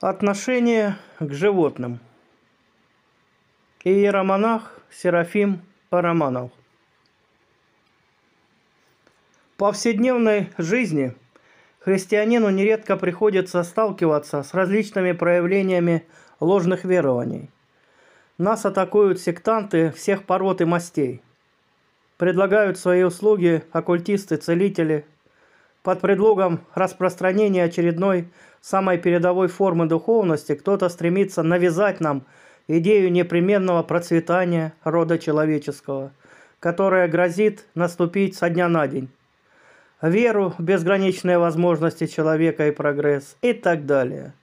Отношение к животным. Иеромонах Серафим Параманов. В повседневной жизни христианину нередко приходится сталкиваться с различными проявлениями ложных верований. Нас атакуют сектанты всех пород и мастей. Предлагают свои услуги оккультисты, целители – под предлогом распространения очередной самой передовой формы духовности кто-то стремится навязать нам идею непременного процветания рода человеческого, которая грозит наступить со дня на день. Веру, безграничные возможности человека и прогресс и так далее.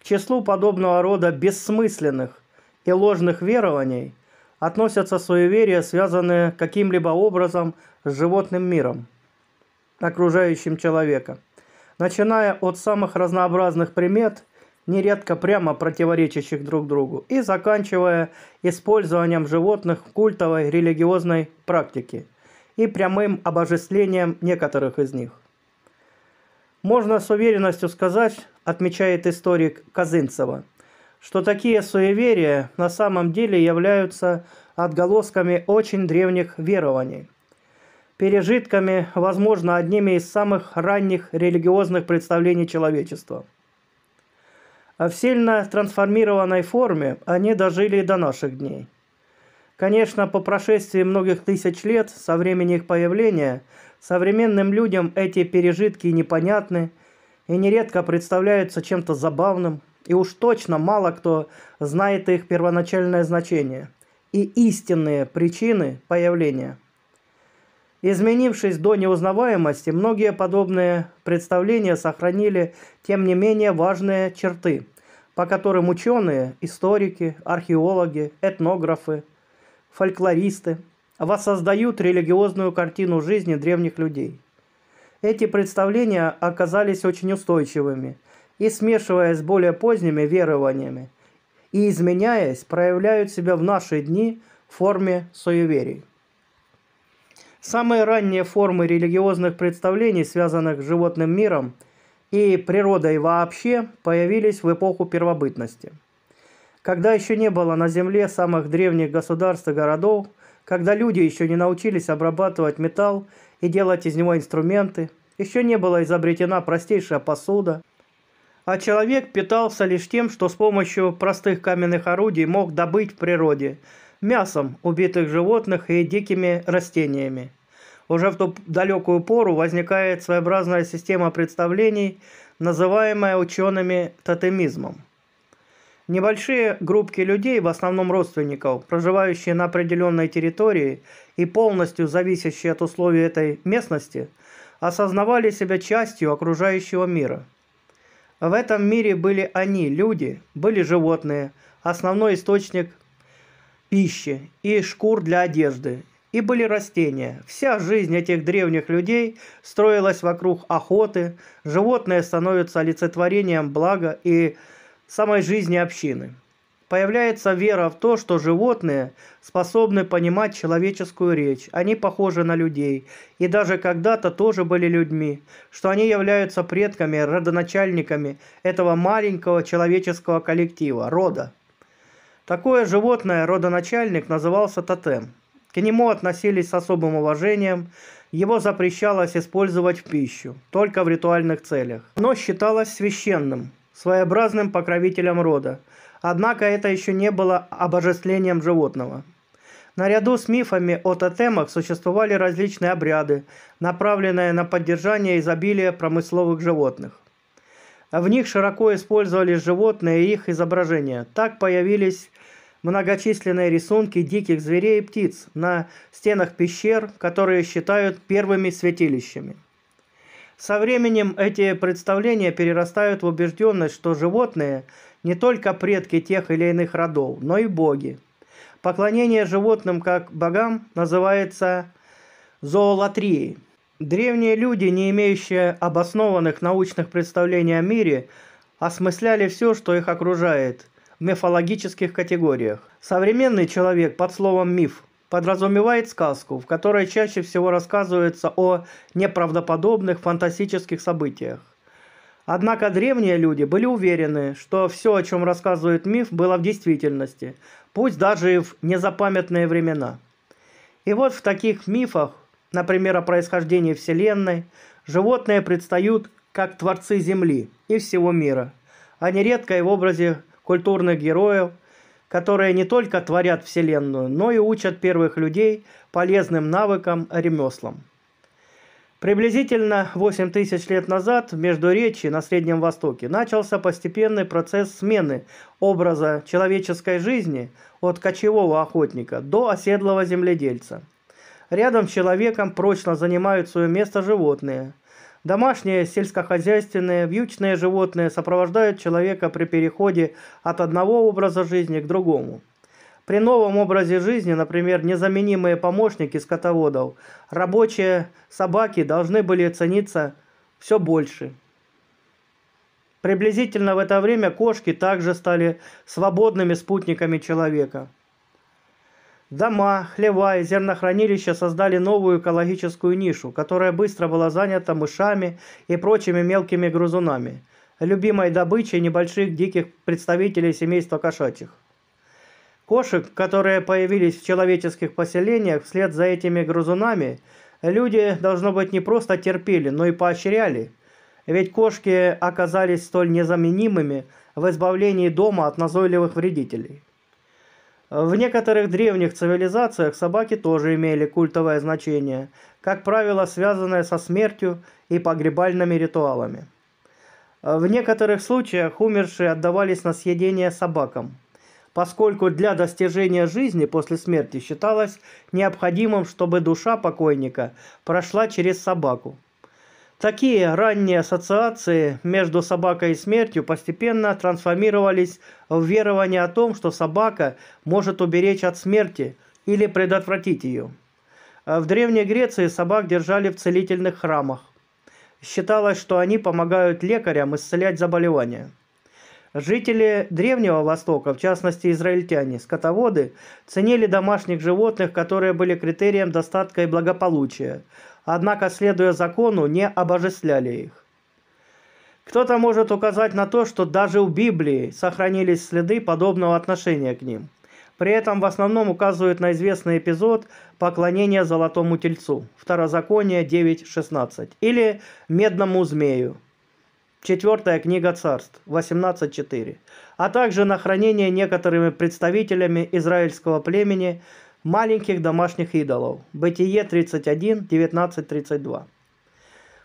К числу подобного рода бессмысленных и ложных верований относятся суеверия, связанные каким-либо образом с животным миром – окружающим человека, начиная от самых разнообразных примет, нередко прямо противоречащих друг другу, и заканчивая использованием животных в культовой религиозной практике и прямым обожествлением некоторых из них. Можно с уверенностью сказать, отмечает историк Казынцева, что такие суеверия на самом деле являются отголосками очень древних верований – пережитками, возможно, одними из самых ранних религиозных представлений человечества. А в сильно трансформированной форме они дожили и до наших дней. Конечно, по прошествии многих тысяч лет со времени их появления современным людям эти пережитки непонятны и нередко представляются чем-то забавным, и уж точно мало кто знает их первоначальное значение и истинные причины появления – Изменившись до неузнаваемости, многие подобные представления сохранили, тем не менее, важные черты, по которым ученые, историки, археологи, этнографы, фольклористы воссоздают религиозную картину жизни древних людей. Эти представления оказались очень устойчивыми и, смешиваясь с более поздними верованиями и изменяясь, проявляют себя в наши дни в форме суеверий. Самые ранние формы религиозных представлений, связанных с животным миром и природой вообще, появились в эпоху первобытности. Когда еще не было на Земле самых древних государств и городов, когда люди еще не научились обрабатывать металл и делать из него инструменты, еще не была изобретена простейшая посуда, а человек питался лишь тем, что с помощью простых каменных орудий мог добыть в природе – мясом убитых животных и дикими растениями. Уже в ту далекую пору возникает своеобразная система представлений, называемая учеными тотемизмом. Небольшие группки людей, в основном родственников, проживающие на определенной территории и полностью зависящие от условий этой местности, осознавали себя частью окружающего мира. В этом мире были они, люди, были животные, основной источник пищи и шкур для одежды, и были растения. Вся жизнь этих древних людей строилась вокруг охоты, животные становятся олицетворением блага и самой жизни общины. Появляется вера в то, что животные способны понимать человеческую речь, они похожи на людей, и даже когда-то тоже были людьми, что они являются предками, родоначальниками этого маленького человеческого коллектива, рода. Такое животное родоначальник назывался тотем. К нему относились с особым уважением, его запрещалось использовать в пищу, только в ритуальных целях. Оно считалось священным, своеобразным покровителем рода, однако это еще не было обожествлением животного. Наряду с мифами о тотемах существовали различные обряды, направленные на поддержание изобилия промысловых животных. В них широко использовались животные и их изображения. Так появились многочисленные рисунки диких зверей и птиц на стенах пещер, которые считают первыми святилищами. Со временем эти представления перерастают в убежденность, что животные не только предки тех или иных родов, но и боги. Поклонение животным как богам называется зоолатрией. Древние люди, не имеющие обоснованных научных представлений о мире, осмысляли все, что их окружает, мифологических категориях. Современный человек под словом «миф» подразумевает сказку, в которой чаще всего рассказывается о неправдоподобных фантастических событиях. Однако древние люди были уверены, что все, о чем рассказывает миф, было в действительности, пусть даже и в незапамятные времена. И вот в таких мифах, например, о происхождении Вселенной, животные предстают как творцы Земли и всего мира, а нередко и в образе культурных героев, которые не только творят Вселенную, но и учат первых людей полезным навыкам, ремеслам. Приблизительно 8 тысяч лет назад в Междуречье на Среднем Востоке начался постепенный процесс смены образа человеческой жизни от кочевого охотника до оседлого земледельца. Рядом с человеком прочно занимают свое место животные, Домашние сельскохозяйственные вьючные животные сопровождают человека при переходе от одного образа жизни к другому. При новом образе жизни, например, незаменимые помощники скотоводов, рабочие собаки должны были цениться все больше. Приблизительно в это время кошки также стали свободными спутниками человека – Дома, хлева и зернохранилища создали новую экологическую нишу, которая быстро была занята мышами и прочими мелкими грызунами, любимой добычей небольших диких представителей семейства кошачьих. Кошек, которые появились в человеческих поселениях вслед за этими грызунами, люди, должно быть, не просто терпели, но и поощряли. Ведь кошки оказались столь незаменимыми в избавлении дома от назойливых вредителей. В некоторых древних цивилизациях собаки тоже имели культовое значение, как правило, связанное со смертью и погребальными ритуалами. В некоторых случаях умершие отдавались на съедение собакам, поскольку для достижения жизни после смерти считалось необходимым, чтобы душа покойника прошла через собаку. Такие ранние ассоциации между собакой и смертью постепенно трансформировались в верование о том, что собака может уберечь от смерти или предотвратить ее. В Древней Греции собак держали в целительных храмах. Считалось, что они помогают лекарям исцелять заболевания. Жители Древнего Востока, в частности израильтяне, скотоводы, ценили домашних животных, которые были критерием достатка и благополучия, однако, следуя закону, не обожествляли их. Кто-то может указать на то, что даже у Библии сохранились следы подобного отношения к ним. При этом в основном указывают на известный эпизод поклонения золотому тельцу, Второзаконие 9.16, или медному змею, Четвертая книга царств, 18.4, а также на хранение некоторыми представителями израильского племени маленьких домашних идолов. Бытие 31, 19, 32.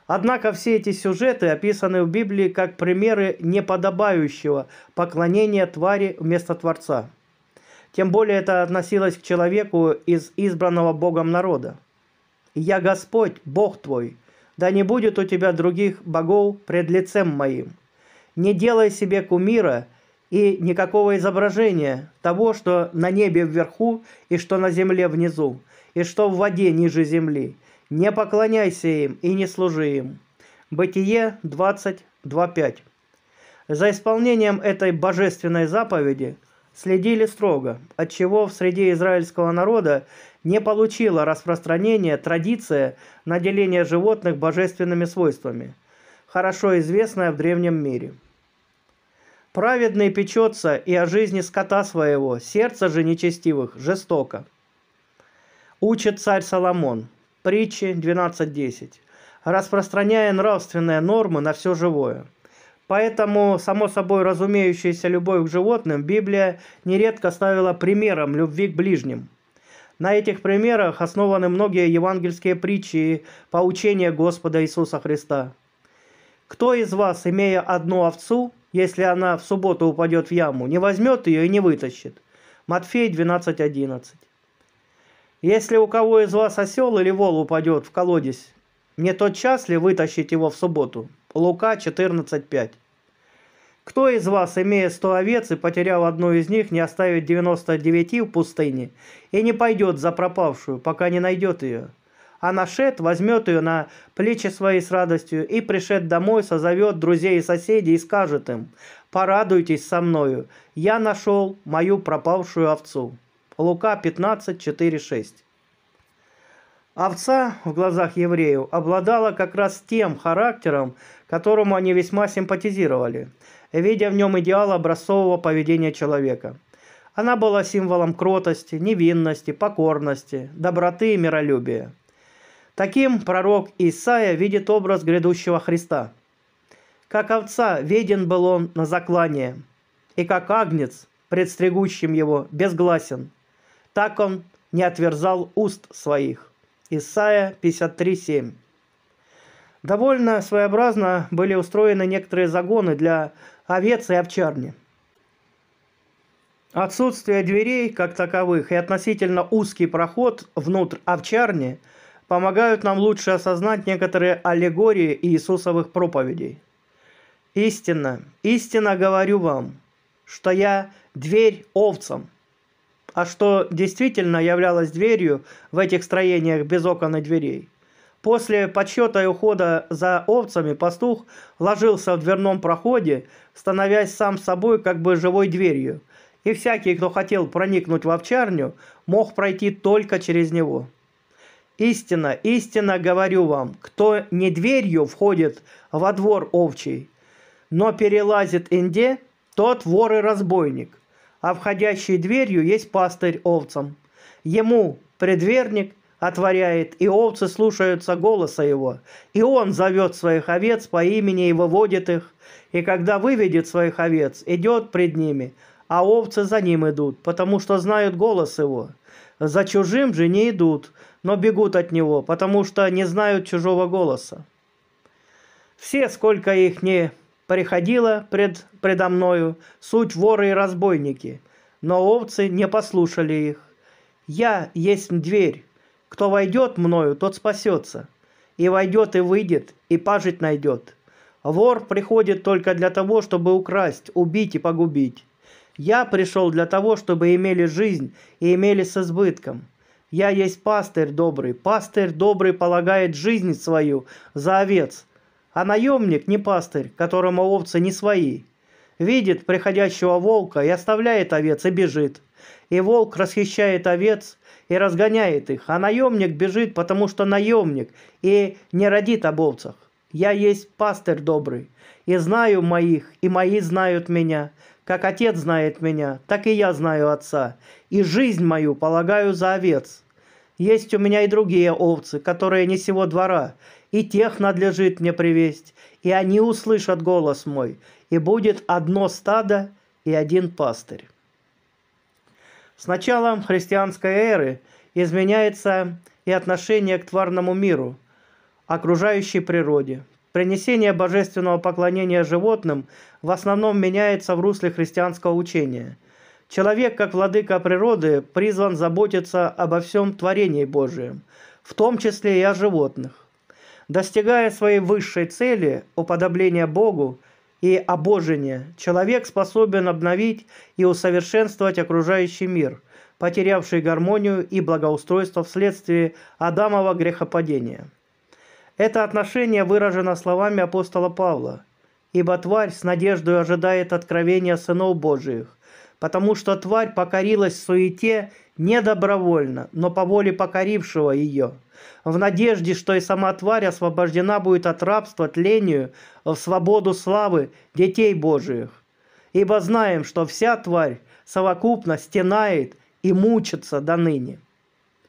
Однако все эти сюжеты описаны в Библии как примеры неподобающего поклонения твари вместо Творца. Тем более это относилось к человеку из избранного Богом народа. «Я Господь, Бог твой, да не будет у тебя других богов пред лицем моим. Не делай себе кумира и никакого изображения того, что на небе вверху и что на земле внизу, и что в воде ниже земли. Не поклоняйся им и не служи им. Бытие 22.5. За исполнением этой божественной заповеди следили строго, отчего в среде израильского народа не получила распространение традиция наделения животных божественными свойствами, хорошо известная в древнем мире – Праведный печется и о жизни скота своего, сердце же нечестивых жестоко. Учит царь Соломон. Притчи 12.10. Распространяя нравственные нормы на все живое. Поэтому, само собой разумеющаяся любовь к животным, Библия нередко ставила примером любви к ближним – на этих примерах основаны многие евангельские притчи и поучения Господа Иисуса Христа. Кто из вас, имея одну овцу, если она в субботу упадет в яму, не возьмет ее и не вытащит. Матфей 12.11. Если у кого из вас осел или вол упадет в колодец, не тот час ли вытащить его в субботу? Лука 14.5. Кто из вас, имея сто овец и потерял одну из них, не оставит 99 в пустыне и не пойдет за пропавшую, пока не найдет ее? а Нашет возьмет ее на плечи свои с радостью и, пришед домой, созовет друзей и соседей и скажет им, «Порадуйтесь со мною, я нашел мою пропавшую овцу». Лука 15, 4, 6. Овца в глазах евреев обладала как раз тем характером, которому они весьма симпатизировали, видя в нем идеал образцового поведения человека. Она была символом кротости, невинности, покорности, доброты и миролюбия. Таким пророк Исаия видит образ грядущего Христа. Как овца виден был он на заклание, и как агнец, предстригущим его, безгласен. Так он не отверзал уст своих. Исайя 53.7. Довольно своеобразно были устроены некоторые загоны для овец и овчарни. Отсутствие дверей как таковых и относительно узкий проход внутрь овчарни – помогают нам лучше осознать некоторые аллегории Иисусовых проповедей. Истинно, истинно говорю вам, что я дверь овцам, а что действительно являлось дверью в этих строениях без окон и дверей. После подсчета и ухода за овцами пастух ложился в дверном проходе, становясь сам собой как бы живой дверью, и всякий, кто хотел проникнуть в овчарню, мог пройти только через него. Истина, истина говорю вам, кто не дверью входит во двор овчий, но перелазит инде, тот вор и разбойник, а входящий дверью есть пастырь овцам. Ему предверник отворяет, и овцы слушаются голоса его, и он зовет своих овец по имени и выводит их, и когда выведет своих овец, идет пред ними, а овцы за ним идут, потому что знают голос его. За чужим же не идут, но бегут от него, потому что не знают чужого голоса. Все, сколько их не приходило пред, предо мною, суть воры и разбойники, но овцы не послушали их. Я есть дверь, кто войдет мною, тот спасется, и войдет и выйдет, и пажить найдет. Вор приходит только для того, чтобы украсть, убить и погубить. Я пришел для того, чтобы имели жизнь и имели с избытком. Я есть пастырь добрый. Пастырь добрый полагает жизнь свою за овец. А наемник не пастырь, которому овцы не свои. Видит приходящего волка и оставляет овец и бежит. И волк расхищает овец и разгоняет их. А наемник бежит, потому что наемник и не родит об овцах. Я есть пастырь добрый, и знаю моих, и мои знают меня, как отец знает меня, так и я знаю отца, и жизнь мою полагаю за овец. Есть у меня и другие овцы, которые не сего двора, и тех надлежит мне привесть, и они услышат голос мой, и будет одно стадо и один пастырь. С началом христианской эры изменяется и отношение к тварному миру, окружающей природе, принесение божественного поклонения животным в основном меняется в русле христианского учения. Человек, как владыка природы, призван заботиться обо всем творении Божием, в том числе и о животных. Достигая своей высшей цели – уподобления Богу и обожения, человек способен обновить и усовершенствовать окружающий мир, потерявший гармонию и благоустройство вследствие Адамова грехопадения – это отношение выражено словами апостола Павла. «Ибо тварь с надеждой ожидает откровения сынов Божиих, потому что тварь покорилась суете не добровольно, но по воле покорившего ее, в надежде, что и сама тварь освобождена будет от рабства тлению в свободу славы детей Божиих. Ибо знаем, что вся тварь совокупно стенает и мучится до ныне».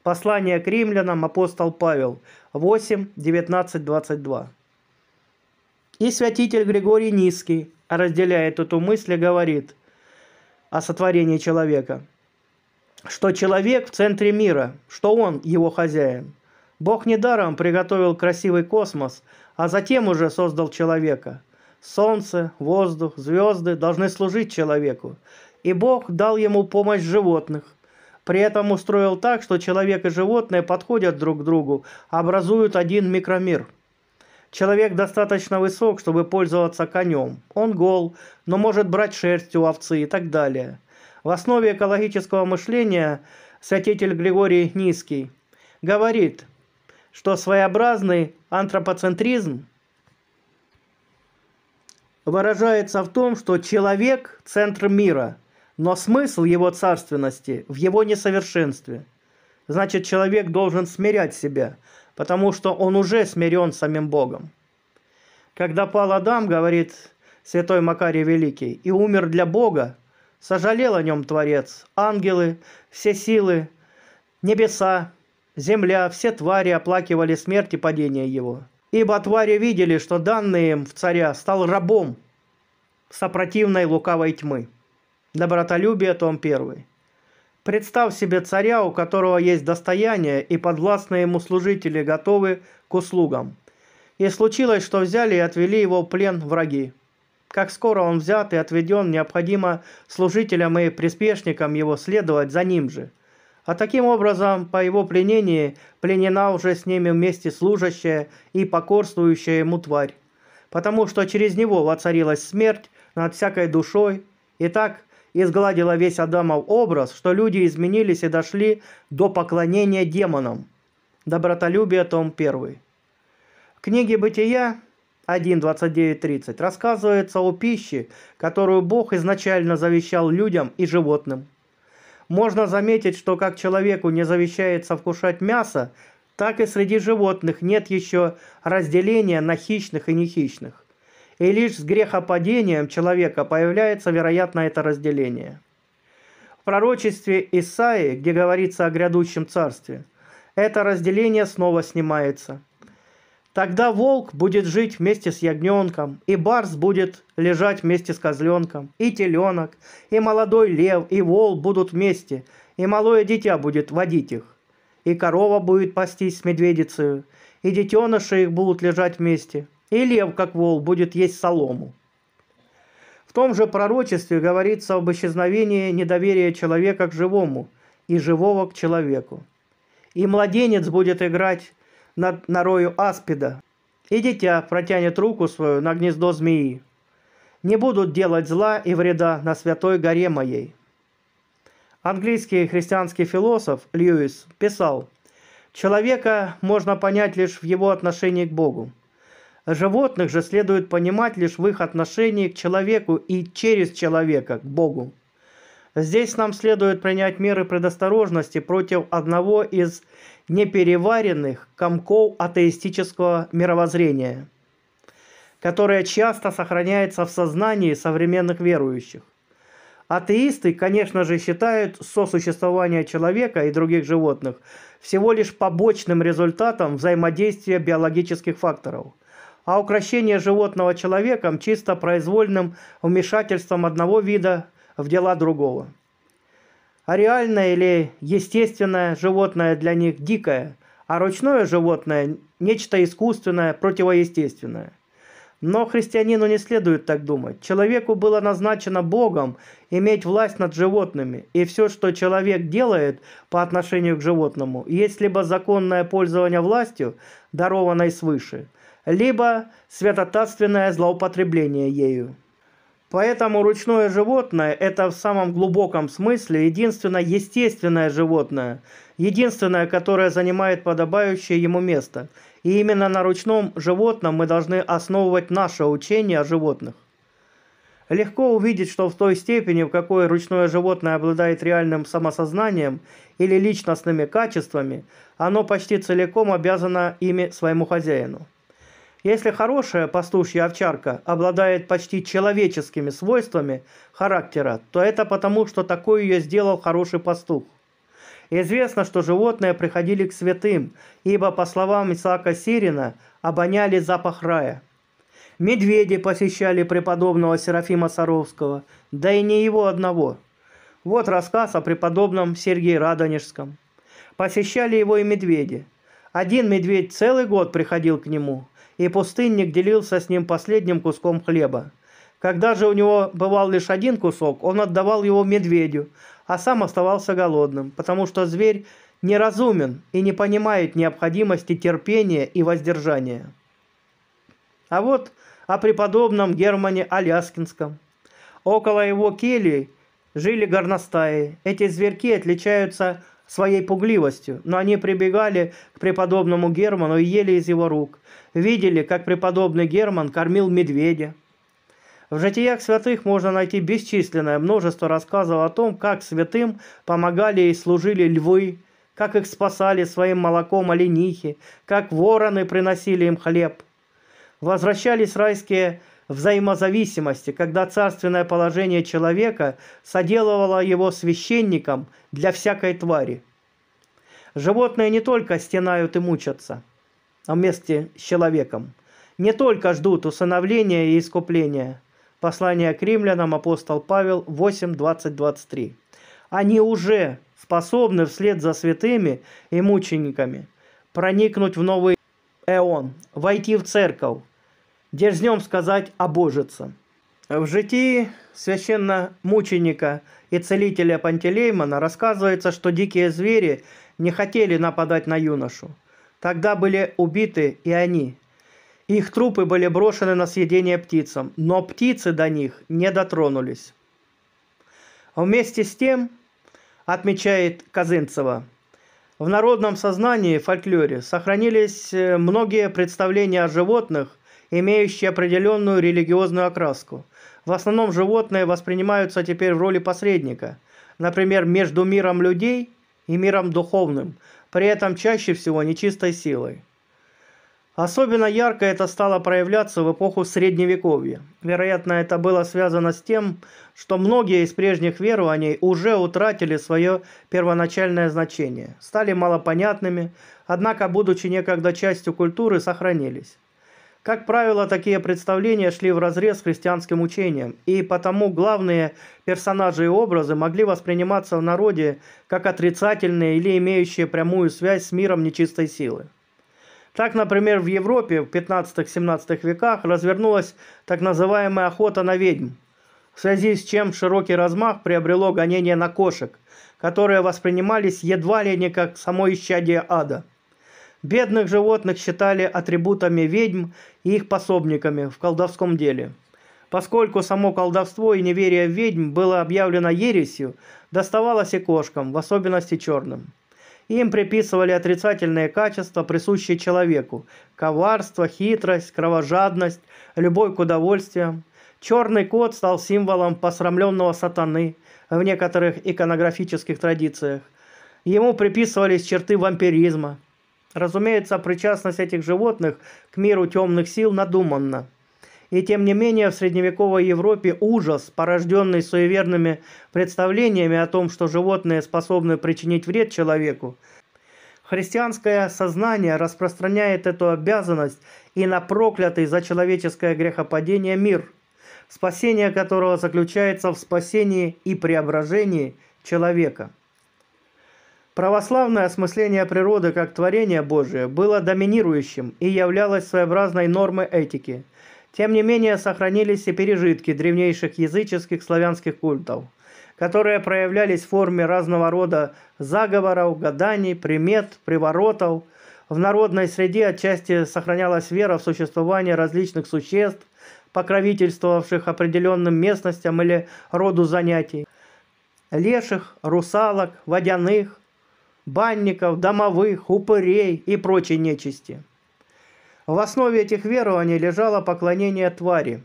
Послание к римлянам апостол Павел, 8, 19, 22. И святитель Григорий Низкий, разделяет эту мысль и говорит о сотворении человека, что человек в центре мира, что он его хозяин. Бог недаром приготовил красивый космос, а затем уже создал человека. Солнце, воздух, звезды должны служить человеку. И Бог дал ему помощь животных, при этом устроил так, что человек и животное подходят друг к другу, образуют один микромир. Человек достаточно высок, чтобы пользоваться конем. Он гол, но может брать шерсть у овцы и так далее. В основе экологического мышления святитель Григорий Низкий говорит, что своеобразный антропоцентризм выражается в том, что человек – центр мира – но смысл его царственности в его несовершенстве. Значит, человек должен смирять себя, потому что он уже смирен самим Богом. Когда пал Адам, говорит святой Макарий Великий, и умер для Бога, сожалел о нем Творец, ангелы, все силы, небеса, земля, все твари оплакивали смерть и падение его. Ибо твари видели, что данный им в царя стал рабом сопротивной лукавой тьмы. Добротолюбие, том 1. Представь себе царя, у которого есть достояние, и подвластные ему служители готовы к услугам. И случилось, что взяли и отвели его в плен враги. Как скоро он взят и отведен, необходимо служителям и приспешникам его следовать за ним же. А таким образом, по его пленении, пленена уже с ними вместе служащая и покорствующая ему тварь. Потому что через него воцарилась смерть над всякой душой, и так изгладила весь Адамов образ, что люди изменились и дошли до поклонения демонам. Добротолюбие, том 1. В книге «Бытия» 1.29.30 рассказывается о пище, которую Бог изначально завещал людям и животным. Можно заметить, что как человеку не завещается вкушать мясо, так и среди животных нет еще разделения на хищных и нехищных. И лишь с грехопадением человека появляется, вероятно, это разделение. В пророчестве Исаии, где говорится о грядущем царстве, это разделение снова снимается. Тогда волк будет жить вместе с ягненком, и барс будет лежать вместе с козленком, и теленок, и молодой лев, и вол будут вместе, и малое дитя будет водить их, и корова будет пастись с медведицей, и детеныши их будут лежать вместе – и лев, как вол, будет есть солому. В том же пророчестве говорится об исчезновении недоверия человека к живому и живого к человеку. И младенец будет играть над нарою аспида, и дитя протянет руку свою на гнездо змеи. Не будут делать зла и вреда на святой горе моей. Английский христианский философ Льюис писал, «Человека можно понять лишь в его отношении к Богу – Животных же следует понимать лишь в их отношении к человеку и через человека к Богу. Здесь нам следует принять меры предосторожности против одного из непереваренных комков атеистического мировоззрения, которое часто сохраняется в сознании современных верующих. Атеисты, конечно же, считают сосуществование человека и других животных всего лишь побочным результатом взаимодействия биологических факторов – а укращение животного человеком чисто произвольным вмешательством одного вида в дела другого. А реальное или естественное животное для них дикое, а ручное животное – нечто искусственное, противоестественное. Но христианину не следует так думать. Человеку было назначено Богом иметь власть над животными, и все, что человек делает по отношению к животному, есть либо законное пользование властью, дарованной свыше, либо святотатственное злоупотребление ею. Поэтому ручное животное – это в самом глубоком смысле единственное естественное животное, единственное, которое занимает подобающее ему место. И именно на ручном животном мы должны основывать наше учение о животных. Легко увидеть, что в той степени, в какой ручное животное обладает реальным самосознанием или личностными качествами, оно почти целиком обязано ими своему хозяину. Если хорошая пастушья овчарка обладает почти человеческими свойствами характера, то это потому, что такой ее сделал хороший пастух. Известно, что животные приходили к святым, ибо, по словам Исаака Сирина, обоняли запах рая. Медведи посещали преподобного Серафима Саровского, да и не его одного. Вот рассказ о преподобном Сергее Радонежском. Посещали его и медведи. Один медведь целый год приходил к нему – и пустынник делился с ним последним куском хлеба. Когда же у него бывал лишь один кусок, он отдавал его медведю, а сам оставался голодным, потому что зверь неразумен и не понимает необходимости терпения и воздержания. А вот о преподобном Германе Аляскинском. Около его кельи жили горностаи. Эти зверьки отличаются своей пугливостью, но они прибегали к преподобному Герману и ели из его рук видели, как преподобный Герман кормил медведя. В житиях святых можно найти бесчисленное множество рассказов о том, как святым помогали и служили львы, как их спасали своим молоком оленихи, как вороны приносили им хлеб. Возвращались райские взаимозависимости, когда царственное положение человека соделывало его священником для всякой твари. Животные не только стенают и мучатся – вместе с человеком, не только ждут усыновления и искупления. Послание к римлянам, апостол Павел 8, 20, 23. Они уже способны вслед за святыми и мучениками проникнуть в новый эон, войти в церковь, дерзнем сказать «обожиться». В житии священно-мученика и целителя Пантелеймона рассказывается, что дикие звери не хотели нападать на юношу – Тогда были убиты и они. Их трупы были брошены на съедение птицам, но птицы до них не дотронулись. Вместе с тем, отмечает Казынцева, в народном сознании фольклоре сохранились э, многие представления о животных, имеющие определенную религиозную окраску. В основном животные воспринимаются теперь в роли посредника, например, между миром людей и миром духовным, при этом чаще всего нечистой силой. Особенно ярко это стало проявляться в эпоху Средневековья. Вероятно, это было связано с тем, что многие из прежних верований уже утратили свое первоначальное значение, стали малопонятными, однако, будучи некогда частью культуры, сохранились. Как правило, такие представления шли в разрез с христианским учением, и потому главные персонажи и образы могли восприниматься в народе как отрицательные или имеющие прямую связь с миром нечистой силы. Так, например, в Европе в 15-17 веках развернулась так называемая охота на ведьм, в связи с чем широкий размах приобрело гонение на кошек, которые воспринимались едва ли не как само исчадие ада – Бедных животных считали атрибутами ведьм и их пособниками в колдовском деле. Поскольку само колдовство и неверие в ведьм было объявлено ересью, доставалось и кошкам, в особенности черным. Им приписывали отрицательные качества, присущие человеку – коварство, хитрость, кровожадность, любовь к удовольствиям. Черный кот стал символом посрамленного сатаны в некоторых иконографических традициях. Ему приписывались черты вампиризма – Разумеется, причастность этих животных к миру темных сил надуманна. И тем не менее в средневековой Европе ужас, порожденный суеверными представлениями о том, что животные способны причинить вред человеку, христианское сознание распространяет эту обязанность и на проклятый за человеческое грехопадение мир, спасение которого заключается в спасении и преображении человека. Православное осмысление природы как творения Божие было доминирующим и являлось своеобразной нормой этики. Тем не менее, сохранились и пережитки древнейших языческих славянских культов, которые проявлялись в форме разного рода заговоров, гаданий, примет, приворотов. В народной среде отчасти сохранялась вера в существование различных существ, покровительствовавших определенным местностям или роду занятий. Леших, русалок, водяных – банников, домовых, упырей и прочей нечисти. В основе этих верований лежало поклонение твари.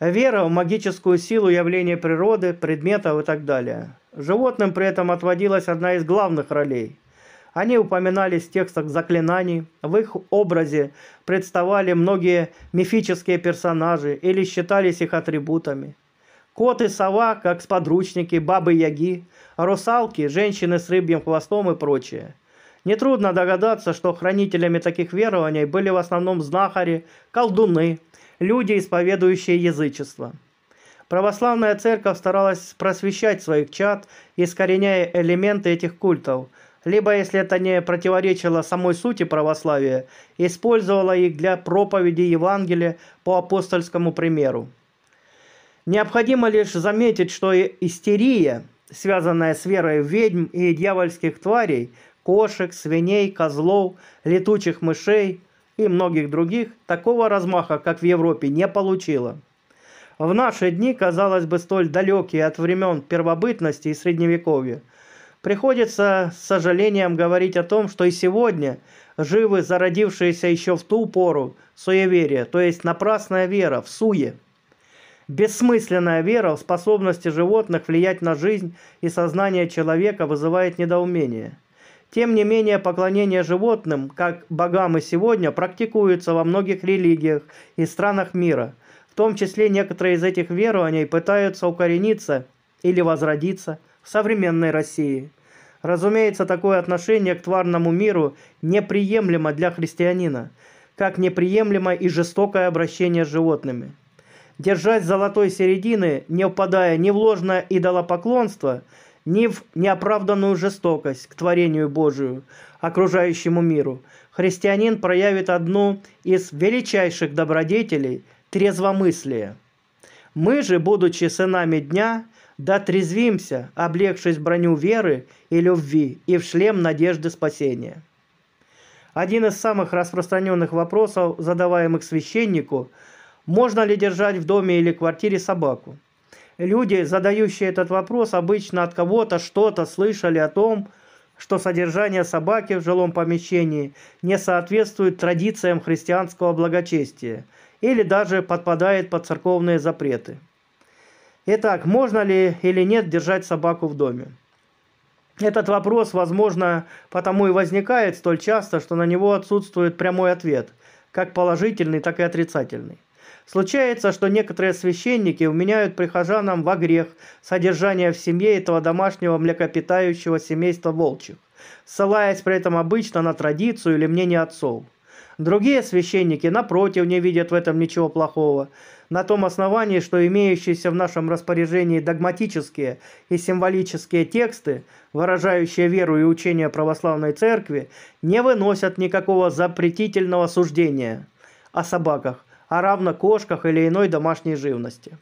Вера в магическую силу явления природы, предметов и так далее. Животным при этом отводилась одна из главных ролей. Они упоминались в текстах заклинаний, в их образе представали многие мифические персонажи или считались их атрибутами. Кот и сова, как сподручники, бабы-яги – русалки, женщины с рыбьим хвостом и прочее. Нетрудно догадаться, что хранителями таких верований были в основном знахари, колдуны, люди, исповедующие язычество. Православная церковь старалась просвещать своих чад, искореняя элементы этих культов, либо, если это не противоречило самой сути православия, использовала их для проповеди Евангелия по апостольскому примеру. Необходимо лишь заметить, что истерия – связанная с верой в ведьм и дьявольских тварей, кошек, свиней, козлов, летучих мышей и многих других, такого размаха, как в Европе, не получила. В наши дни, казалось бы, столь далекие от времен первобытности и средневековья, приходится с сожалением говорить о том, что и сегодня живы зародившиеся еще в ту пору суеверия, то есть напрасная вера в суе – Бессмысленная вера в способности животных влиять на жизнь и сознание человека вызывает недоумение. Тем не менее, поклонение животным, как богам и сегодня, практикуется во многих религиях и странах мира. В том числе некоторые из этих верований пытаются укорениться или возродиться в современной России. Разумеется, такое отношение к тварному миру неприемлемо для христианина, как неприемлемо и жестокое обращение с животными – держась золотой середины, не впадая ни в ложное идолопоклонство, ни в неоправданную жестокость к творению Божию, окружающему миру, христианин проявит одну из величайших добродетелей – трезвомыслие. Мы же, будучи сынами дня, дотрезвимся, облегшись броню веры и любви и в шлем надежды спасения. Один из самых распространенных вопросов, задаваемых священнику – можно ли держать в доме или квартире собаку? Люди, задающие этот вопрос, обычно от кого-то что-то слышали о том, что содержание собаки в жилом помещении не соответствует традициям христианского благочестия или даже подпадает под церковные запреты. Итак, можно ли или нет держать собаку в доме? Этот вопрос, возможно, потому и возникает столь часто, что на него отсутствует прямой ответ, как положительный, так и отрицательный. Случается, что некоторые священники уменяют прихожанам во грех содержание в семье этого домашнего млекопитающего семейства волчьих, ссылаясь при этом обычно на традицию или мнение отцов. Другие священники, напротив, не видят в этом ничего плохого, на том основании, что имеющиеся в нашем распоряжении догматические и символические тексты, выражающие веру и учение православной церкви, не выносят никакого запретительного суждения о собаках, а равно кошках или иной домашней живности.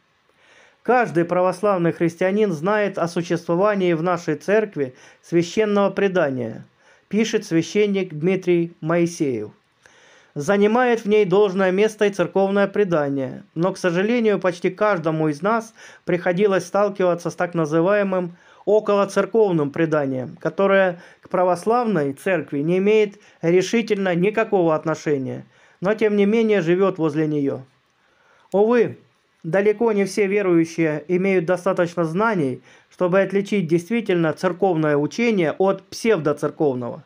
Каждый православный христианин знает о существовании в нашей церкви священного предания, пишет священник Дмитрий Моисеев. Занимает в ней должное место и церковное предание, но, к сожалению, почти каждому из нас приходилось сталкиваться с так называемым околоцерковным преданием, которое к православной церкви не имеет решительно никакого отношения – но тем не менее живет возле нее. Увы, далеко не все верующие имеют достаточно знаний, чтобы отличить действительно церковное учение от псевдоцерковного.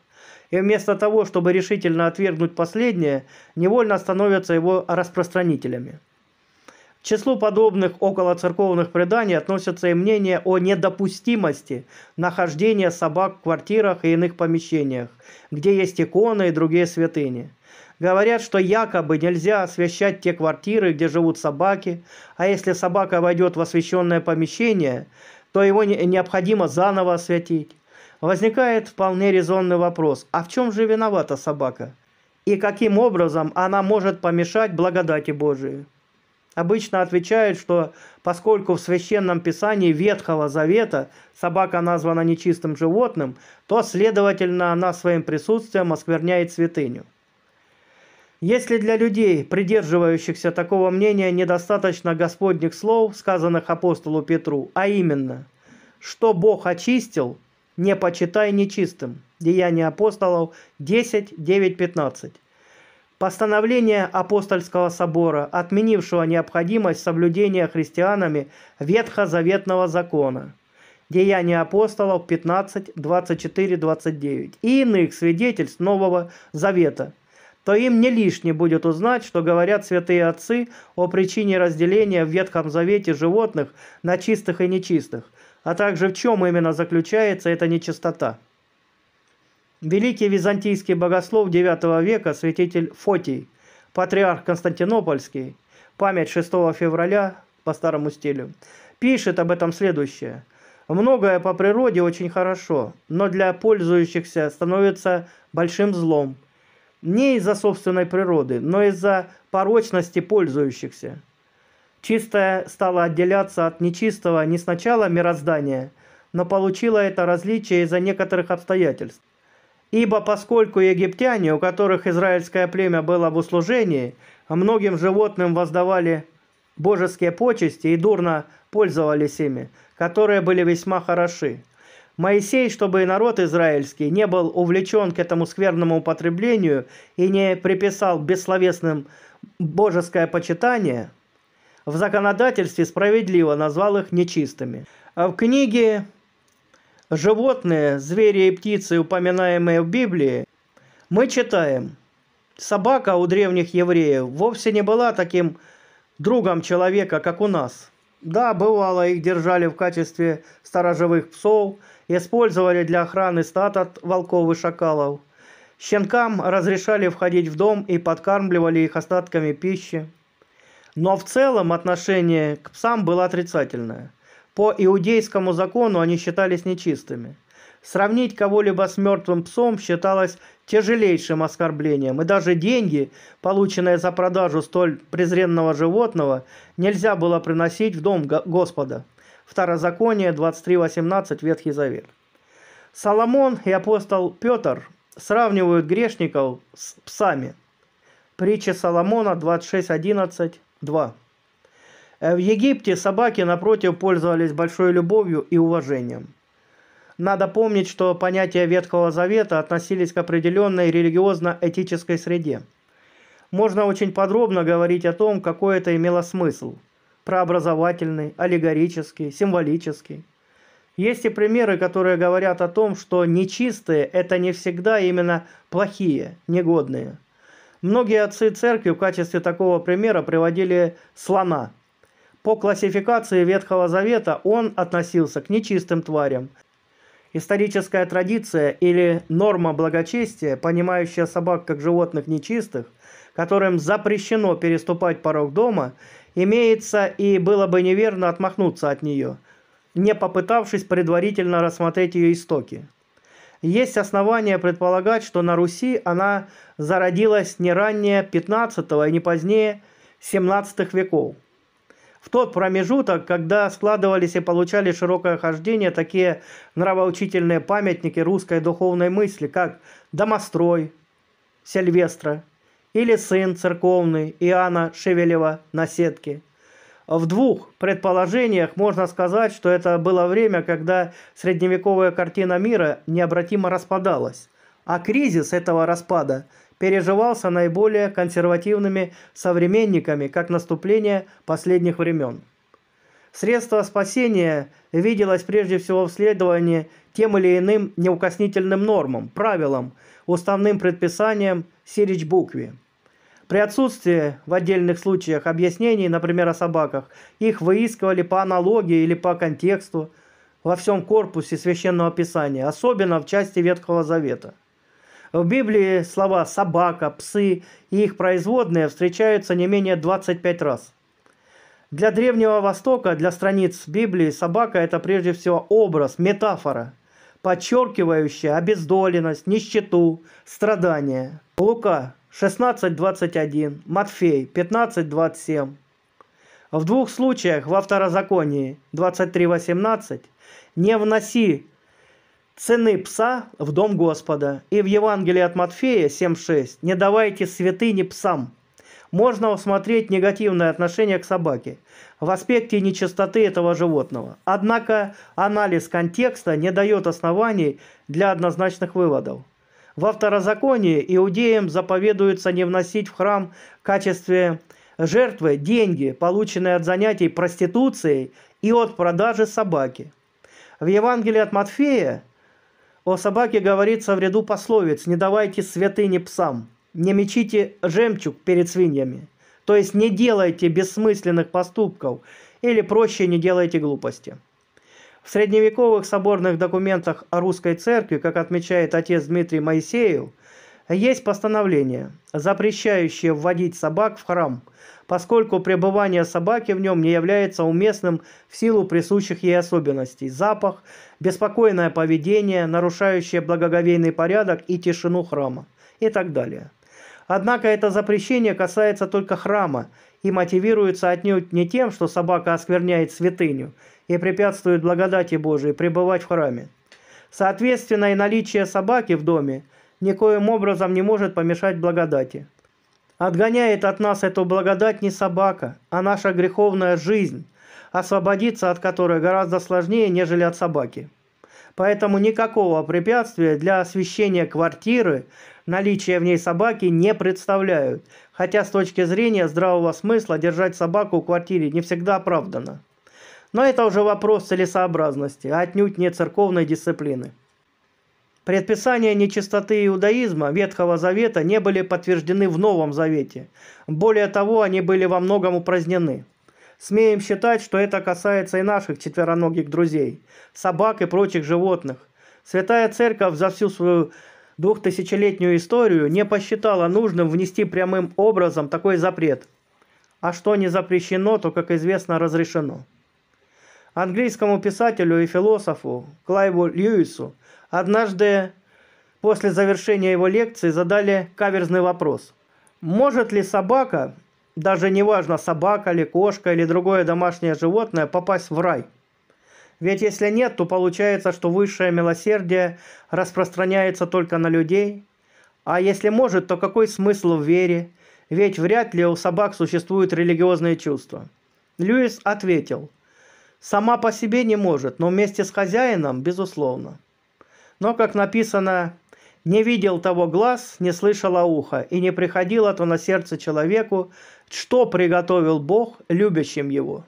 И вместо того, чтобы решительно отвергнуть последнее, невольно становятся его распространителями. К числу подобных околоцерковных преданий относятся и мнения о недопустимости нахождения собак в квартирах и иных помещениях, где есть иконы и другие святыни – Говорят, что якобы нельзя освещать те квартиры, где живут собаки, а если собака войдет в освещенное помещение, то его необходимо заново осветить. Возникает вполне резонный вопрос, а в чем же виновата собака? И каким образом она может помешать благодати Божией? Обычно отвечают, что поскольку в Священном Писании Ветхого Завета собака названа нечистым животным, то, следовательно, она своим присутствием оскверняет святыню. Если для людей, придерживающихся такого мнения, недостаточно Господних слов, сказанных апостолу Петру, а именно, что Бог очистил, не почитай нечистым. Деяния апостолов 10, 9, 15. Постановление апостольского собора, отменившего необходимость соблюдения христианами ветхозаветного закона. Деяния апостолов 15, 24, 29 и иных свидетельств Нового Завета – то им не лишне будет узнать, что говорят святые отцы о причине разделения в Ветхом Завете животных на чистых и нечистых, а также в чем именно заключается эта нечистота. Великий византийский богослов IX века, святитель Фотий, патриарх Константинопольский, память 6 февраля по старому стилю, пишет об этом следующее. Многое по природе очень хорошо, но для пользующихся становится большим злом – не из-за собственной природы, но из-за порочности пользующихся. Чистое стало отделяться от нечистого не сначала мироздания, но получило это различие из-за некоторых обстоятельств. Ибо поскольку египтяне, у которых израильское племя было в услужении, многим животным воздавали божеские почести и дурно пользовались ими, которые были весьма хороши, Моисей, чтобы и народ израильский не был увлечен к этому скверному употреблению и не приписал бессловесным божеское почитание, в законодательстве справедливо назвал их нечистыми. А в книге «Животные, звери и птицы, упоминаемые в Библии», мы читаем, собака у древних евреев вовсе не была таким другом человека, как у нас – да, бывало, их держали в качестве сторожевых псов, использовали для охраны стад волков и шакалов. Щенкам разрешали входить в дом и подкармливали их остатками пищи. Но в целом отношение к псам было отрицательное. По иудейскому закону они считались нечистыми. Сравнить кого-либо с мертвым псом считалось тяжелейшим оскорблением, и даже деньги, полученные за продажу столь презренного животного, нельзя было приносить в дом Господа. Второзаконие 23.18 Ветхий Завет. Соломон и апостол Петр сравнивают грешников с псами. Притча Соломона 26.11.2. Э, в Египте собаки, напротив, пользовались большой любовью и уважением – надо помнить, что понятия Ветхого Завета относились к определенной религиозно-этической среде. Можно очень подробно говорить о том, какой это имело смысл. Прообразовательный, аллегорический, символический. Есть и примеры, которые говорят о том, что нечистые – это не всегда именно плохие, негодные. Многие отцы церкви в качестве такого примера приводили слона. По классификации Ветхого Завета он относился к нечистым тварям – Историческая традиция или норма благочестия, понимающая собак как животных нечистых, которым запрещено переступать порог дома, имеется и было бы неверно отмахнуться от нее, не попытавшись предварительно рассмотреть ее истоки. Есть основания предполагать, что на Руси она зародилась не ранее 15 и не позднее 17 веков – в тот промежуток, когда складывались и получали широкое хождение такие нравоучительные памятники русской духовной мысли, как Домострой, Сильвестра или сын церковный Иоанна Шевелева на сетке – в двух предположениях можно сказать, что это было время, когда средневековая картина мира необратимо распадалась, а кризис этого распада – переживался наиболее консервативными современниками как наступление последних времен. Средство спасения виделось прежде всего в следовании тем или иным неукоснительным нормам, правилам, уставным предписаниям Сирич-букве. При отсутствии в отдельных случаях объяснений, например, о собаках, их выискивали по аналогии или по контексту во всем корпусе Священного Писания, особенно в части Ветхого Завета. В Библии слова «собака», «псы» и их производные встречаются не менее 25 раз. Для Древнего Востока, для страниц Библии, собака – это прежде всего образ, метафора, подчеркивающая обездоленность, нищету, страдания. Лука 16.21, Матфей 15.27. В двух случаях в Второзаконии 23.18 «Не вноси цены пса в дом Господа. И в Евангелии от Матфея 7.6 «Не давайте святыни псам». Можно усмотреть негативное отношение к собаке в аспекте нечистоты этого животного. Однако анализ контекста не дает оснований для однозначных выводов. Во второзаконии иудеям заповедуется не вносить в храм в качестве жертвы деньги, полученные от занятий проституцией и от продажи собаки. В Евангелии от Матфея о собаке говорится в ряду пословиц «Не давайте святыни псам», «Не мечите жемчуг перед свиньями», то есть не делайте бессмысленных поступков или проще не делайте глупости. В средневековых соборных документах о русской церкви, как отмечает отец Дмитрий Моисеев, есть постановление, запрещающее вводить собак в храм, поскольку пребывание собаки в нем не является уместным в силу присущих ей особенностей. Запах, беспокойное поведение, нарушающее благоговейный порядок и тишину храма и так далее. Однако это запрещение касается только храма и мотивируется отнюдь не тем, что собака оскверняет святыню и препятствует благодати Божией пребывать в храме. Соответственно, и наличие собаки в доме никоим образом не может помешать благодати – Отгоняет от нас эту благодать не собака, а наша греховная жизнь, освободиться от которой гораздо сложнее, нежели от собаки. Поэтому никакого препятствия для освещения квартиры наличие в ней собаки не представляют, хотя с точки зрения здравого смысла держать собаку в квартире не всегда оправдано. Но это уже вопрос целесообразности, а отнюдь не церковной дисциплины. Предписания нечистоты иудаизма Ветхого Завета не были подтверждены в Новом Завете. Более того, они были во многом упразднены. Смеем считать, что это касается и наших четвероногих друзей, собак и прочих животных. Святая Церковь за всю свою двухтысячелетнюю историю не посчитала нужным внести прямым образом такой запрет. А что не запрещено, то, как известно, разрешено. Английскому писателю и философу Клайву Льюису Однажды после завершения его лекции задали каверзный вопрос. Может ли собака, даже неважно собака или кошка или другое домашнее животное, попасть в рай? Ведь если нет, то получается, что высшее милосердие распространяется только на людей. А если может, то какой смысл в вере? Ведь вряд ли у собак существуют религиозные чувства. Льюис ответил, «Сама по себе не может, но вместе с хозяином – безусловно». Но, как написано, «Не видел того глаз, не слышало ухо, и не приходило то на сердце человеку, что приготовил Бог любящим его».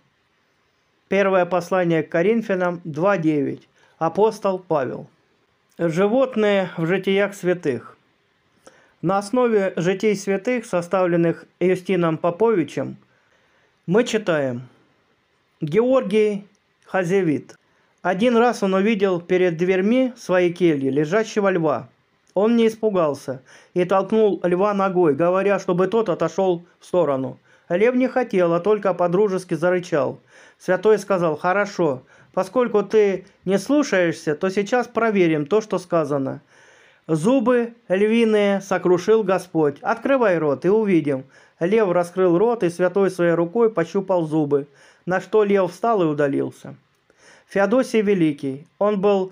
Первое послание к Коринфянам 2.9. Апостол Павел. Животные в житиях святых. На основе житий святых, составленных Юстином Поповичем, мы читаем. Георгий Хазевит. Один раз он увидел перед дверьми своей кельи лежащего льва. Он не испугался и толкнул льва ногой, говоря, чтобы тот отошел в сторону. Лев не хотел, а только по-дружески зарычал. Святой сказал, «Хорошо, поскольку ты не слушаешься, то сейчас проверим то, что сказано». Зубы львиные сокрушил Господь. Открывай рот и увидим. Лев раскрыл рот и святой своей рукой пощупал зубы, на что лев встал и удалился. Феодосий Великий. Он был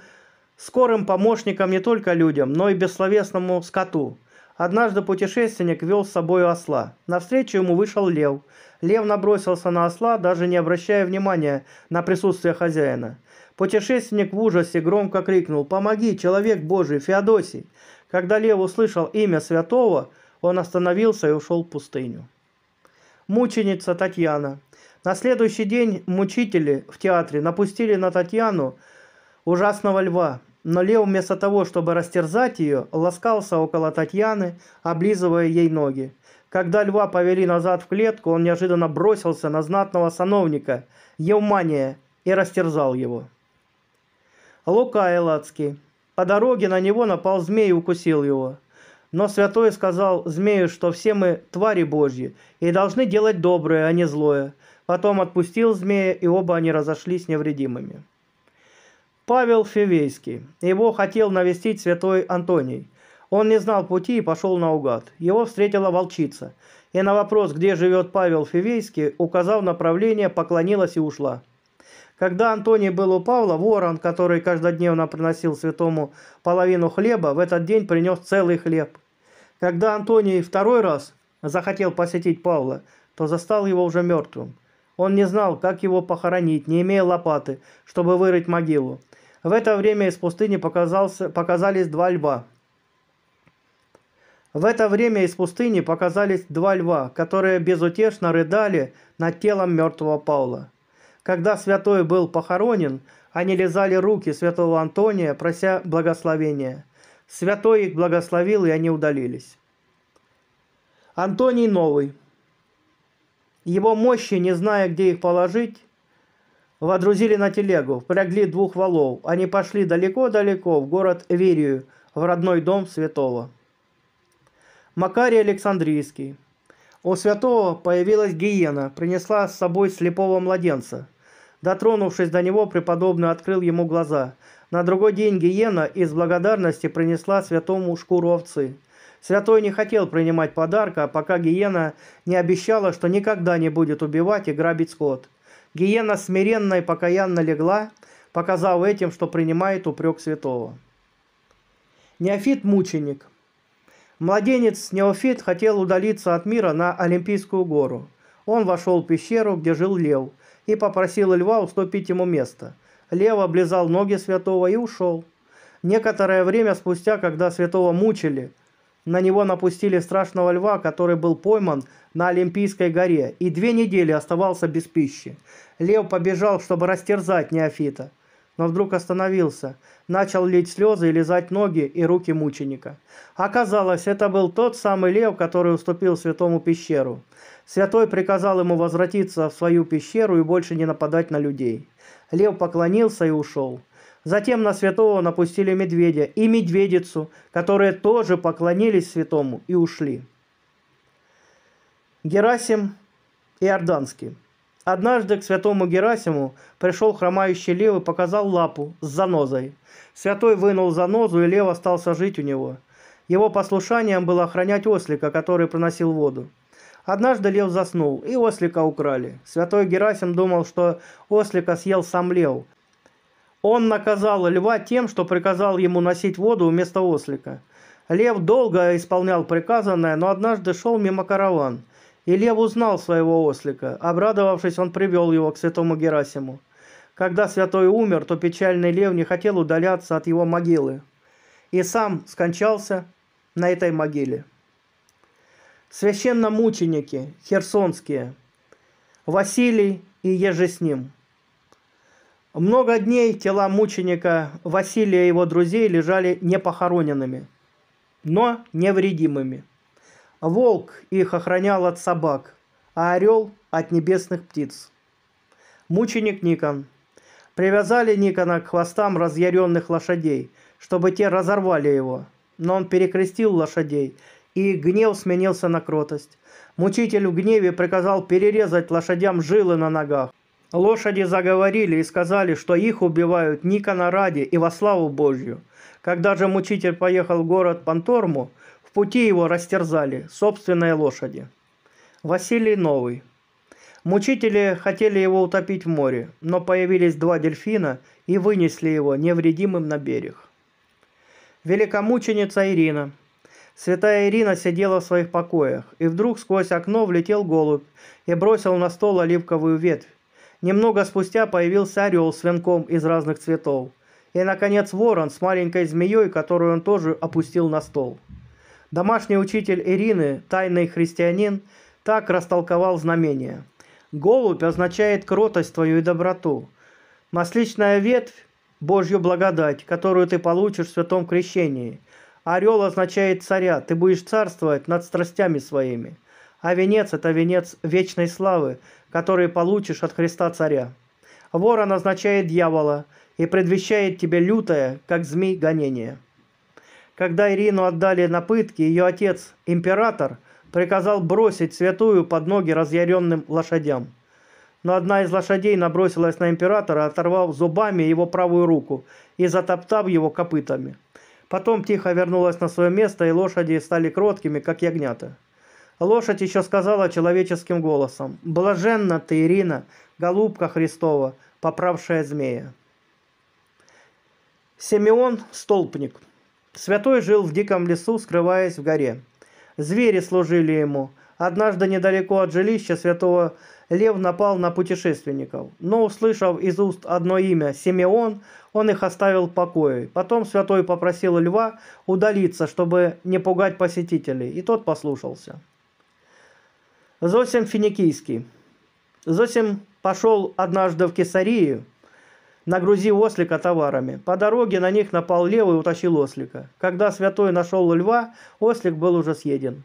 скорым помощником не только людям, но и бессловесному скоту. Однажды путешественник вел с собой осла. Навстречу ему вышел лев. Лев набросился на осла, даже не обращая внимания на присутствие хозяина. Путешественник в ужасе громко крикнул «Помоги, человек Божий, Феодосий!». Когда лев услышал имя святого, он остановился и ушел в пустыню. Мученица Татьяна – на следующий день мучители в театре напустили на Татьяну ужасного льва, но лев вместо того, чтобы растерзать ее, ласкался около Татьяны, облизывая ей ноги. Когда льва повели назад в клетку, он неожиданно бросился на знатного сановника Евмания и растерзал его. Лука Элацкий. По дороге на него напал змей и укусил его. Но святой сказал змею, что все мы твари божьи и должны делать доброе, а не злое – Потом отпустил змея, и оба они разошлись невредимыми. Павел Фивейский. Его хотел навестить святой Антоний. Он не знал пути и пошел наугад. Его встретила волчица. И на вопрос, где живет Павел Фивейский, указав направление, поклонилась и ушла. Когда Антоний был у Павла, ворон, который каждодневно приносил святому половину хлеба, в этот день принес целый хлеб. Когда Антоний второй раз захотел посетить Павла, то застал его уже мертвым. Он не знал, как его похоронить, не имея лопаты, чтобы вырыть могилу. В это время из пустыни показался, показались два льва. В это время из пустыни показались два льва, которые безутешно рыдали над телом мертвого Павла. Когда святой был похоронен, они лизали руки святого Антония, прося благословения. Святой их благословил, и они удалились. Антоний Новый – его мощи, не зная, где их положить, водрузили на телегу, впрягли двух валов. Они пошли далеко-далеко, в город Эверию, в родной дом святого. Макарий Александрийский. У святого появилась гиена, принесла с собой слепого младенца. Дотронувшись до него, преподобный открыл ему глаза. На другой день гиена из благодарности принесла святому шкуру овцы – Святой не хотел принимать подарка, а пока Гиена не обещала, что никогда не будет убивать и грабить скот. Гиена смиренно и покаянно легла, показав этим, что принимает упрек святого. Неофит – мученик. Младенец Неофит хотел удалиться от мира на Олимпийскую гору. Он вошел в пещеру, где жил лев, и попросил льва уступить ему место. Лев облизал ноги святого и ушел. Некоторое время спустя, когда святого мучили, на него напустили страшного льва, который был пойман на Олимпийской горе и две недели оставался без пищи. Лев побежал, чтобы растерзать неофита, но вдруг остановился, начал лить слезы и лизать ноги и руки мученика. Оказалось, это был тот самый лев, который уступил святому пещеру. Святой приказал ему возвратиться в свою пещеру и больше не нападать на людей. Лев поклонился и ушел. Затем на святого напустили медведя и медведицу, которые тоже поклонились святому и ушли. Герасим Иорданский. Однажды к святому Герасиму пришел хромающий лев и показал лапу с занозой. Святой вынул занозу, и лев остался жить у него. Его послушанием было охранять ослика, который приносил воду. Однажды лев заснул, и ослика украли. Святой Герасим думал, что ослика съел сам лев – он наказал льва тем, что приказал ему носить воду вместо ослика. Лев долго исполнял приказанное, но однажды шел мимо караван. И лев узнал своего ослика. Обрадовавшись, он привел его к святому Герасиму. Когда святой умер, то печальный лев не хотел удаляться от его могилы. И сам скончался на этой могиле. Священномученики херсонские – Василий и еже с ним – много дней тела мученика Василия и его друзей лежали непохороненными, но невредимыми. Волк их охранял от собак, а орел – от небесных птиц. Мученик Никон. Привязали Никона к хвостам разъяренных лошадей, чтобы те разорвали его. Но он перекрестил лошадей, и гнев сменился на кротость. Мучитель в гневе приказал перерезать лошадям жилы на ногах, Лошади заговорили и сказали, что их убивают Никона ради и во славу Божью. Когда же мучитель поехал в город Панторму, в пути его растерзали собственные лошади. Василий Новый. Мучители хотели его утопить в море, но появились два дельфина и вынесли его невредимым на берег. Великомученица Ирина. Святая Ирина сидела в своих покоях, и вдруг сквозь окно влетел голубь и бросил на стол оливковую ветвь, Немного спустя появился орел с венком из разных цветов. И, наконец, ворон с маленькой змеей, которую он тоже опустил на стол. Домашний учитель Ирины, тайный христианин, так растолковал знамение. Голубь означает кротость твою и доброту. Масличная ветвь – Божью благодать, которую ты получишь в святом крещении. Орел означает царя, ты будешь царствовать над страстями своими. А венец – это венец вечной славы, которые получишь от Христа Царя. Ворон означает дьявола и предвещает тебе лютое, как змей, гонение. Когда Ирину отдали на пытки, ее отец, император, приказал бросить святую под ноги разъяренным лошадям. Но одна из лошадей набросилась на императора, оторвав зубами его правую руку и затоптав его копытами. Потом тихо вернулась на свое место, и лошади стали кроткими, как ягнята. Лошадь еще сказала человеческим голосом, «Блаженна ты, Ирина, голубка Христова, поправшая змея». Симеон Столпник. Святой жил в диком лесу, скрываясь в горе. Звери служили ему. Однажды недалеко от жилища святого лев напал на путешественников. Но, услышав из уст одно имя – Симеон, он их оставил в покое. Потом святой попросил льва удалиться, чтобы не пугать посетителей, и тот послушался. Зосим Финикийский. Зосим пошел однажды в Кесарию, нагрузив ослика товарами. По дороге на них напал лев и утащил ослика. Когда святой нашел льва, ослик был уже съеден.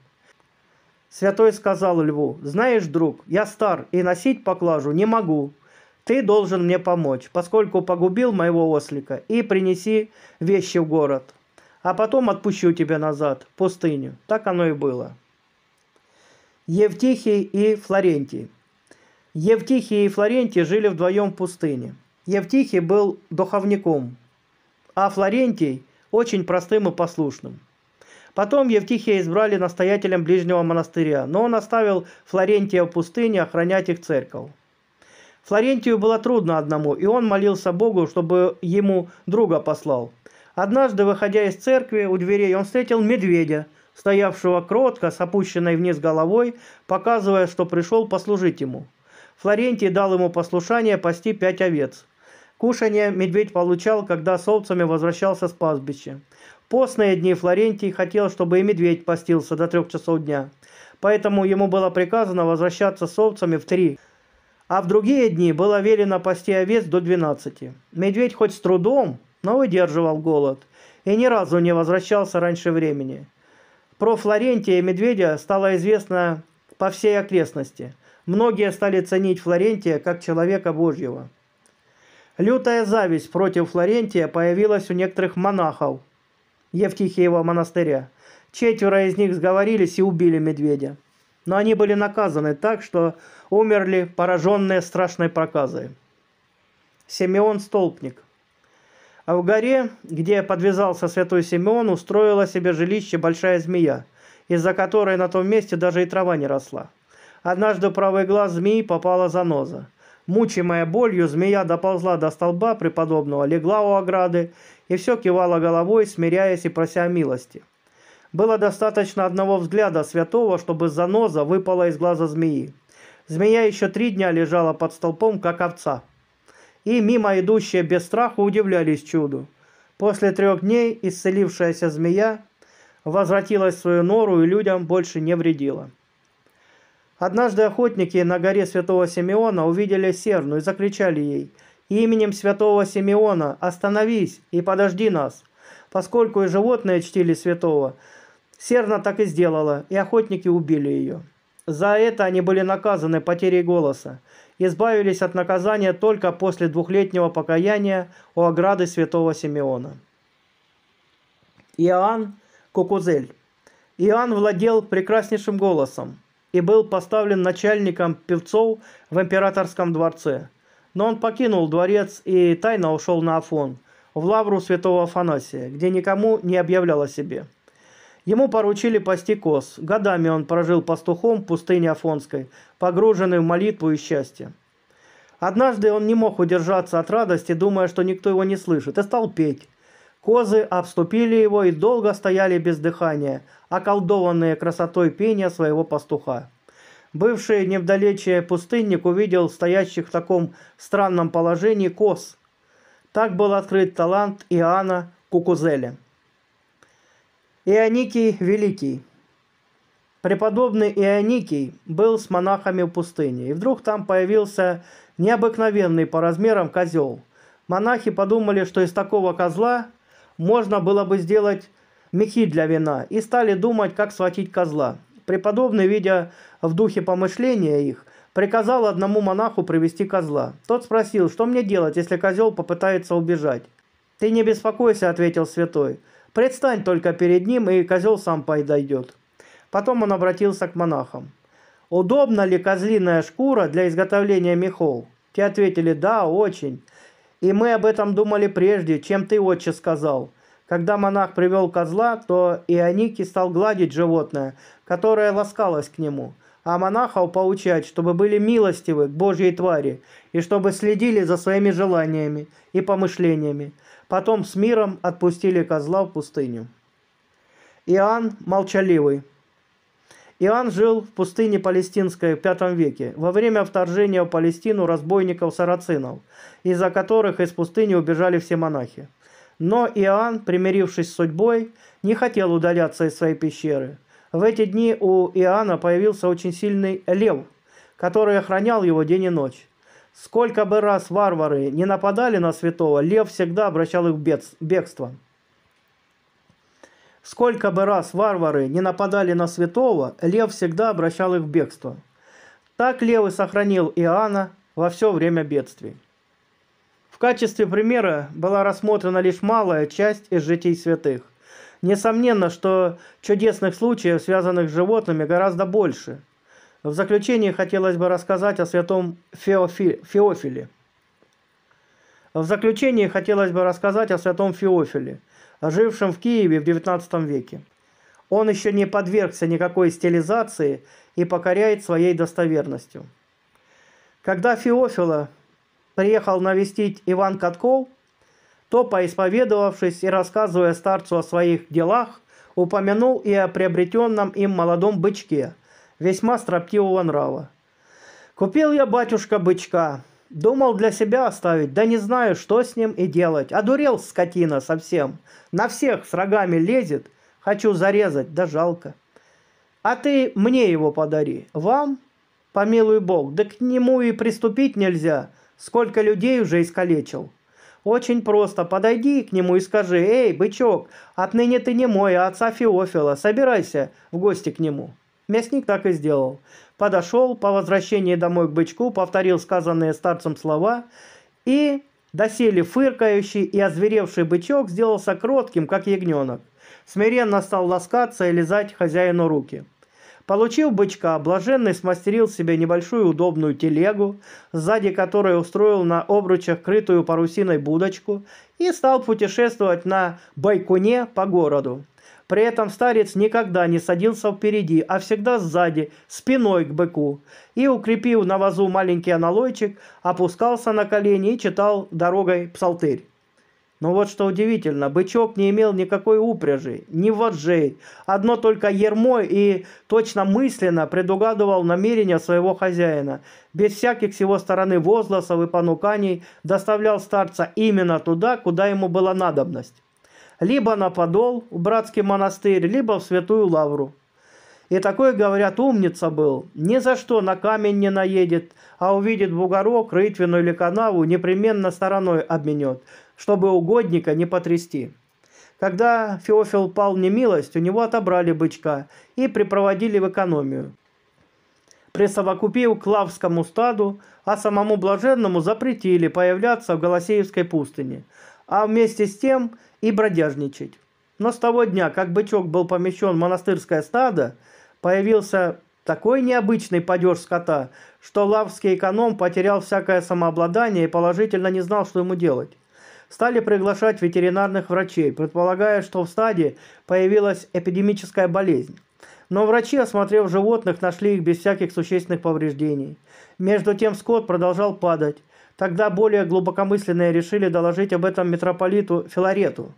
Святой сказал льву, «Знаешь, друг, я стар и носить поклажу не могу. Ты должен мне помочь, поскольку погубил моего ослика, и принеси вещи в город, а потом отпущу тебя назад, в пустыню». Так оно и было. Евтихий и Флорентий. Евтихий и Флорентий жили вдвоем в пустыне. Евтихий был духовником, а Флорентий – очень простым и послушным. Потом Евтихия избрали настоятелем ближнего монастыря, но он оставил Флорентия в пустыне охранять их церковь. Флорентию было трудно одному, и он молился Богу, чтобы ему друга послал. Однажды, выходя из церкви у дверей, он встретил медведя, стоявшего кротко с опущенной вниз головой, показывая, что пришел послужить ему. Флорентий дал ему послушание пасти пять овец. Кушание медведь получал, когда с овцами возвращался с пастбища. Постные дни Флорентий хотел, чтобы и медведь постился до трех часов дня. Поэтому ему было приказано возвращаться с овцами в три а в другие дни было велено пасти овец до 12. Медведь хоть с трудом, но выдерживал голод и ни разу не возвращался раньше времени. Про Флорентия и Медведя стало известно по всей окрестности. Многие стали ценить Флорентия как человека Божьего. Лютая зависть против Флорентия появилась у некоторых монахов Евтихиева монастыря. Четверо из них сговорились и убили медведя. Но они были наказаны так, что умерли пораженные страшной проказой. Симеон Столпник. А в горе, где подвязался святой Симеон, устроила себе жилище большая змея, из-за которой на том месте даже и трава не росла. Однажды правый глаз змеи попала за заноза. Мучимая болью, змея доползла до столба преподобного, легла у ограды и все кивала головой, смиряясь и прося милости. Было достаточно одного взгляда святого, чтобы заноза выпала из глаза змеи. Змея еще три дня лежала под столпом, как овца и мимо идущие без страха удивлялись чуду. После трех дней исцелившаяся змея возвратилась в свою нору и людям больше не вредила. Однажды охотники на горе Святого Симеона увидели серну и закричали ей «Именем Святого Симеона остановись и подожди нас!» Поскольку и животные чтили святого, серна так и сделала, и охотники убили ее. За это они были наказаны потерей голоса, избавились от наказания только после двухлетнего покаяния у ограды святого Симеона. Иоанн Кукузель. Иоанн владел прекраснейшим голосом и был поставлен начальником певцов в императорском дворце. Но он покинул дворец и тайно ушел на Афон, в лавру святого Афанасия, где никому не объявлял о себе – Ему поручили пасти коз. Годами он прожил пастухом в пустыне Афонской, погруженный в молитву и счастье. Однажды он не мог удержаться от радости, думая, что никто его не слышит, и стал петь. Козы обступили его и долго стояли без дыхания, околдованные красотой пения своего пастуха. Бывший невдалече пустынник увидел стоящих в таком странном положении коз. Так был открыт талант Иоанна Кукузеля. Ионикий Великий. Преподобный Ионикий был с монахами в пустыне, и вдруг там появился необыкновенный по размерам козел. Монахи подумали, что из такого козла можно было бы сделать мехи для вина, и стали думать, как схватить козла. Преподобный, видя в духе помышления их, приказал одному монаху привести козла. Тот спросил, что мне делать, если козел попытается убежать. «Ты не беспокойся», — ответил святой, — Предстань только перед ним, и козел сам подойдет. Потом он обратился к монахам. «Удобна ли козлиная шкура для изготовления мехов?» Те ответили «Да, очень». «И мы об этом думали прежде, чем ты, отче, сказал». Когда монах привел козла, то Ионики стал гладить животное, которое ласкалось к нему, а монахов поучать, чтобы были милостивы к Божьей твари и чтобы следили за своими желаниями и помышлениями. Потом с миром отпустили козла в пустыню. Иоанн Молчаливый. Иоанн жил в пустыне Палестинской в V веке, во время вторжения в Палестину разбойников-сарацинов, из-за которых из пустыни убежали все монахи. Но Иоанн, примирившись с судьбой, не хотел удаляться из своей пещеры. В эти дни у Иоанна появился очень сильный лев, который охранял его день и ночь. Сколько бы раз варвары не нападали на святого, лев всегда обращал их в бегство. Сколько бы раз варвары не нападали на святого, лев всегда обращал их в бегство. Так лев и сохранил Иоанна во все время бедствий. В качестве примера была рассмотрена лишь малая часть из житий святых. Несомненно, что чудесных случаев, связанных с животными, гораздо больше – в заключение хотелось бы рассказать о святом Феофи... Феофиле. В заключение хотелось бы рассказать о святом Феофиле, жившем в Киеве в XIX веке. Он еще не подвергся никакой стилизации и покоряет своей достоверностью. Когда Феофила приехал навестить Иван Катков, то, поисповедовавшись и рассказывая старцу о своих делах, упомянул и о приобретенном им молодом бычке – весьма строптивого нрава. Купил я батюшка бычка. Думал для себя оставить, да не знаю, что с ним и делать. Одурел скотина совсем. На всех с рогами лезет. Хочу зарезать, да жалко. А ты мне его подари. Вам, помилуй Бог, да к нему и приступить нельзя. Сколько людей уже искалечил. Очень просто. Подойди к нему и скажи, «Эй, бычок, отныне ты не мой, а отца Феофила. Собирайся в гости к нему». Мясник так и сделал. Подошел по возвращении домой к бычку, повторил сказанные старцем слова и доселе фыркающий и озверевший бычок сделался кротким, как ягненок. Смиренно стал ласкаться и лизать хозяину руки. Получив бычка, блаженный смастерил себе небольшую удобную телегу, сзади которой устроил на обручах крытую парусиной будочку и стал путешествовать на байкуне по городу. При этом старец никогда не садился впереди, а всегда сзади, спиной к быку. И, укрепив на вазу маленький аналойчик, опускался на колени и читал дорогой псалтырь. Но вот что удивительно, бычок не имел никакой упряжи, ни вожжей. Одно только ермой и точно мысленно предугадывал намерения своего хозяина. Без всяких с его стороны возгласов и понуканий доставлял старца именно туда, куда ему была надобность либо на Подол, в братский монастырь, либо в Святую Лавру. И такой, говорят, умница был. Ни за что на камень не наедет, а увидит бугорок, рытвину или канаву, непременно стороной обменет, чтобы угодника не потрясти. Когда Феофил пал в немилость, у него отобрали бычка и припроводили в экономию. Присовокупив к лавскому стаду, а самому блаженному запретили появляться в Голосеевской пустыне – а вместе с тем и бродяжничать. Но с того дня, как бычок был помещен в монастырское стадо, появился такой необычный падеж скота, что лавский эконом потерял всякое самообладание и положительно не знал, что ему делать. Стали приглашать ветеринарных врачей, предполагая, что в стаде появилась эпидемическая болезнь. Но врачи, осмотрев животных, нашли их без всяких существенных повреждений. Между тем скот продолжал падать, Тогда более глубокомысленные решили доложить об этом митрополиту Филарету.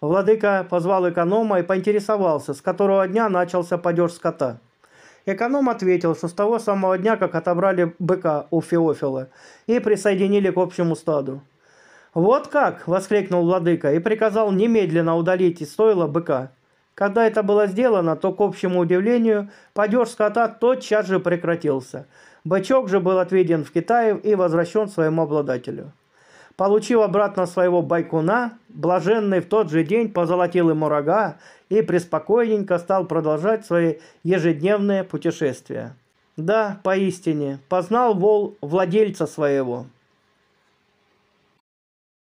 Владыка позвал эконома и поинтересовался, с которого дня начался падеж скота. Эконом ответил, что с того самого дня, как отобрали быка у Феофила и присоединили к общему стаду. «Вот как!» – воскликнул владыка и приказал немедленно удалить из стойла быка. Когда это было сделано, то, к общему удивлению, падеж скота тотчас же прекратился – Бычок же был отведен в Китае и возвращен своему обладателю. Получив обратно своего байкуна, блаженный в тот же день позолотил ему рога и преспокойненько стал продолжать свои ежедневные путешествия. Да, поистине, познал вол владельца своего.